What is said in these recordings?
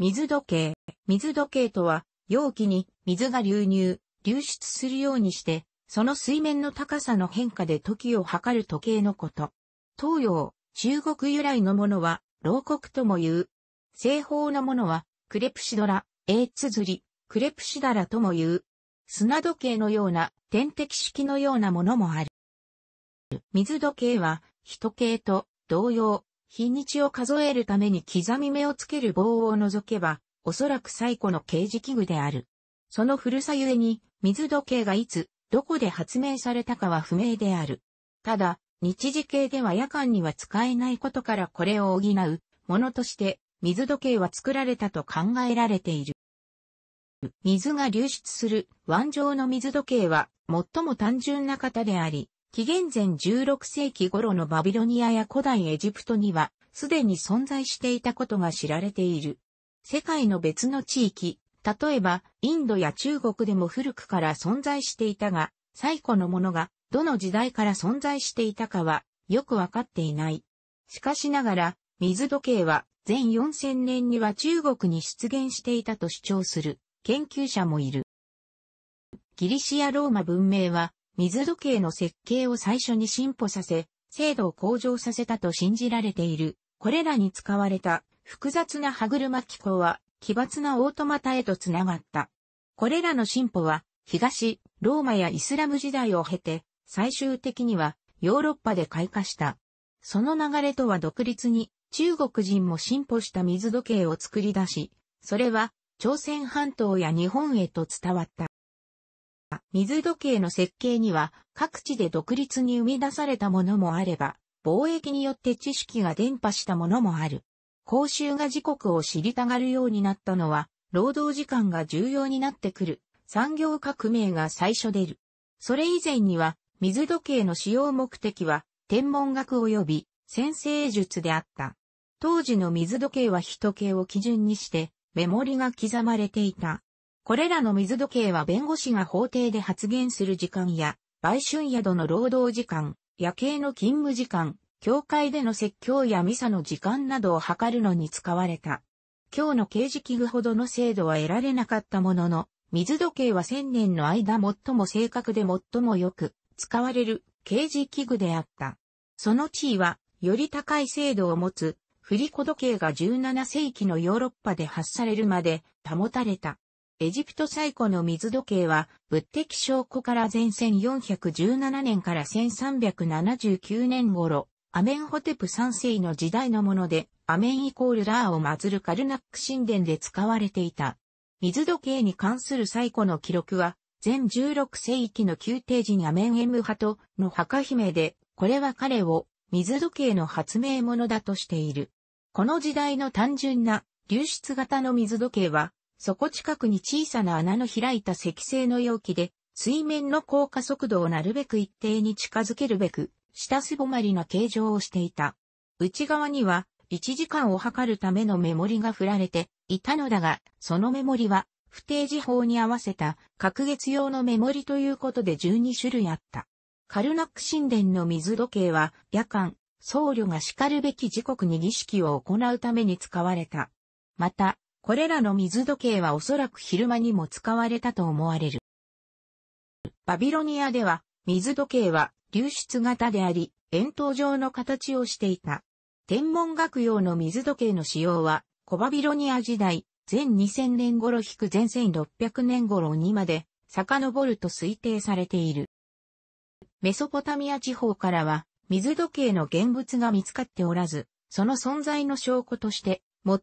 水時計。水時計とは、容器に水が流入、流出するようにして、その水面の高さの変化で時を測る時計のこと。東洋、中国由来のものは、牢獄とも言う。西方のものは、クレプシドラ、エーツズり、クレプシダラとも言う。砂時計のような、点滴式のようなものもある。水時計は、人計と同様、日にちを数えるために刻み目をつける棒を除けば、おそらく最古の刑事器具である。その古さゆえに、水時計がいつ、どこで発明されたかは不明である。ただ、日時計では夜間には使えないことからこれを補う、ものとして、水時計は作られたと考えられている。水が流出する、腕状の水時計は、最も単純な型であり、紀元前16世紀頃のバビロニアや古代エジプトには、すでに存在していたことが知られている。世界の別の地域、例えば、インドや中国でも古くから存在していたが、最古のものが、どの時代から存在していたかは、よくわかっていない。しかしながら、水時計は、全4000年には中国に出現していたと主張する、研究者もいる。ギリシア・ローマ文明は、水時計の設計を最初に進歩させ、精度を向上させたと信じられている。これらに使われた複雑な歯車機構は奇抜なオートマタへとつながった。これらの進歩は東、ローマやイスラム時代を経て最終的にはヨーロッパで開花した。その流れとは独立に中国人も進歩した水時計を作り出し、それは朝鮮半島や日本へと伝わった。水時計の設計には各地で独立に生み出されたものもあれば、貿易によって知識が伝播したものもある。公衆が時刻を知りたがるようになったのは、労働時間が重要になってくる。産業革命が最初出る。それ以前には、水時計の使用目的は、天文学及び先生術であった。当時の水時計は日時計を基準にして、メモリが刻まれていた。これらの水時計は弁護士が法廷で発言する時間や、売春宿の労働時間、夜景の勤務時間、教会での説教やミサの時間などを測るのに使われた。今日の刑事器具ほどの精度は得られなかったものの、水時計は千年の間最も正確で最もよく使われる刑事器具であった。その地位は、より高い精度を持つ、振り子時計が17世紀のヨーロッパで発されるまで保たれた。エジプト最古の水時計は、物的証拠から前1417年から1379年頃、アメンホテプ3世の時代のもので、アメンイコールラーを祀るカルナック神殿で使われていた。水時計に関する最古の記録は、全16世紀の宮廷人アメンエムハトの墓姫で、これは彼を水時計の発明者だとしている。この時代の単純な流出型の水時計は、そこ近くに小さな穴の開いた石製の容器で、水面の降下速度をなるべく一定に近づけるべく、下すぼまりな形状をしていた。内側には、1時間を測るためのメモリが振られていたのだが、そのメモリは、不定時法に合わせた、隔月用のメモリということで12種類あった。カルナック神殿の水時計は、夜間、僧侶が叱るべき時刻に儀式を行うために使われた。また、これらの水時計はおそらく昼間にも使われたと思われる。バビロニアでは、水時計は流出型であり、円筒状の形をしていた。天文学用の水時計の使用は、コバビロニア時代、前2000年頃引く前1600年頃にまで、遡ると推定されている。メソポタミア地方からは、水時計の現物が見つかっておらず、その存在の証拠として、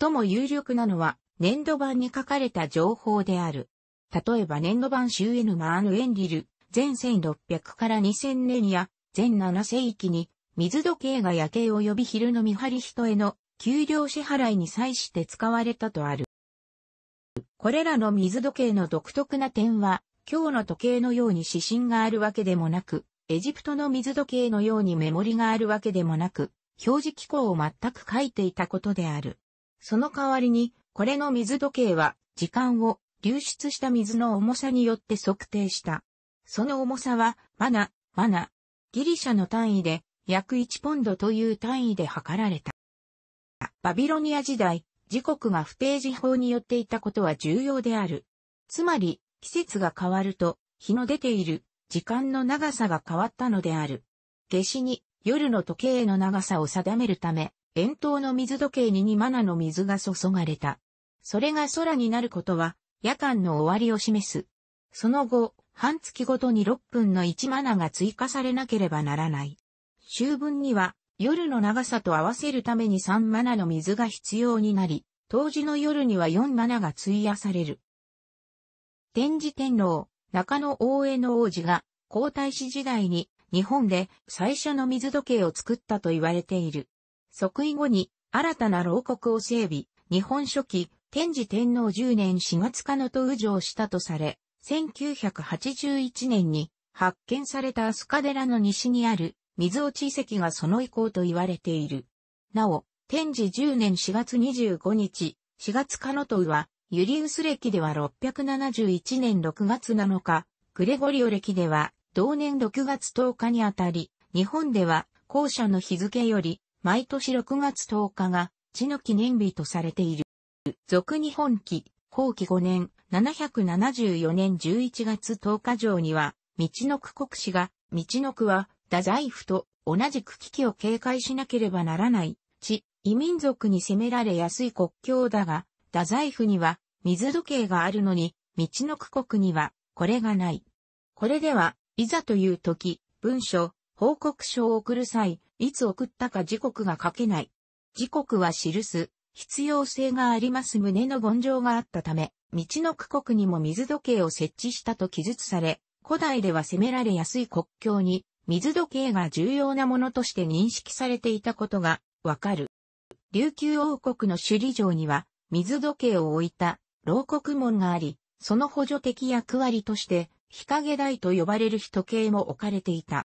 最も有力なのは、粘土板に書かれた情報である。例えば粘土板ーエヌマーヌエンリル、前1600から2000年や前7世紀に水時計が夜景及び昼の見張り人への給料支払いに際して使われたとある。これらの水時計の独特な点は、今日の時計のように指針があるわけでもなく、エジプトの水時計のようにメモリがあるわけでもなく、表示機構を全く書いていたことである。その代わりに、これの水時計は、時間を流出した水の重さによって測定した。その重さは、マナ、マナ。ギリシャの単位で、約1ポンドという単位で測られた。バビロニア時代、時刻が不定時法によっていたことは重要である。つまり、季節が変わると、日の出ている時間の長さが変わったのである。夏至に夜の時計の長さを定めるため、円筒の水時計に2マナの水が注がれた。それが空になることは、夜間の終わりを示す。その後、半月ごとに6分の1マナが追加されなければならない。秋分には、夜の長さと合わせるために3マナの水が必要になり、当時の夜には4マナが費やされる。天智天皇、中野大江の王子が、皇太子時代に、日本で最初の水時計を作ったと言われている。即位後に新たな牢国を整備、日本初期、天智天皇10年4月かのと右上したとされ、1981年に発見されたアスカ寺の西にある水落遺跡がその遺構と言われている。なお、天智10年4月25日、4月かのとは、ユリウス歴では671年6月7日、グレゴリオ歴では同年6月10日にあたり、日本では後者の日付より毎年6月10日が、地の記念日とされている。俗日本記、後期5年、774年11月10日上には、道の区国史が、道の区は、太宰府と同じく危機を警戒しなければならない、地、異民族に攻められやすい国境だが、太宰府には、水時計があるのに、道の区国には、これがない。これでは、いざという時、文書、報告書を送る際、いつ送ったか時刻が書けない。時刻は記す、必要性があります旨の言状があったため、道の区国にも水時計を設置したと記述され、古代では攻められやすい国境に、水時計が重要なものとして認識されていたことがわかる。琉球王国の首里城には、水時計を置いた、牢獄門があり、その補助的役割として、日陰台と呼ばれる日時計も置かれていた。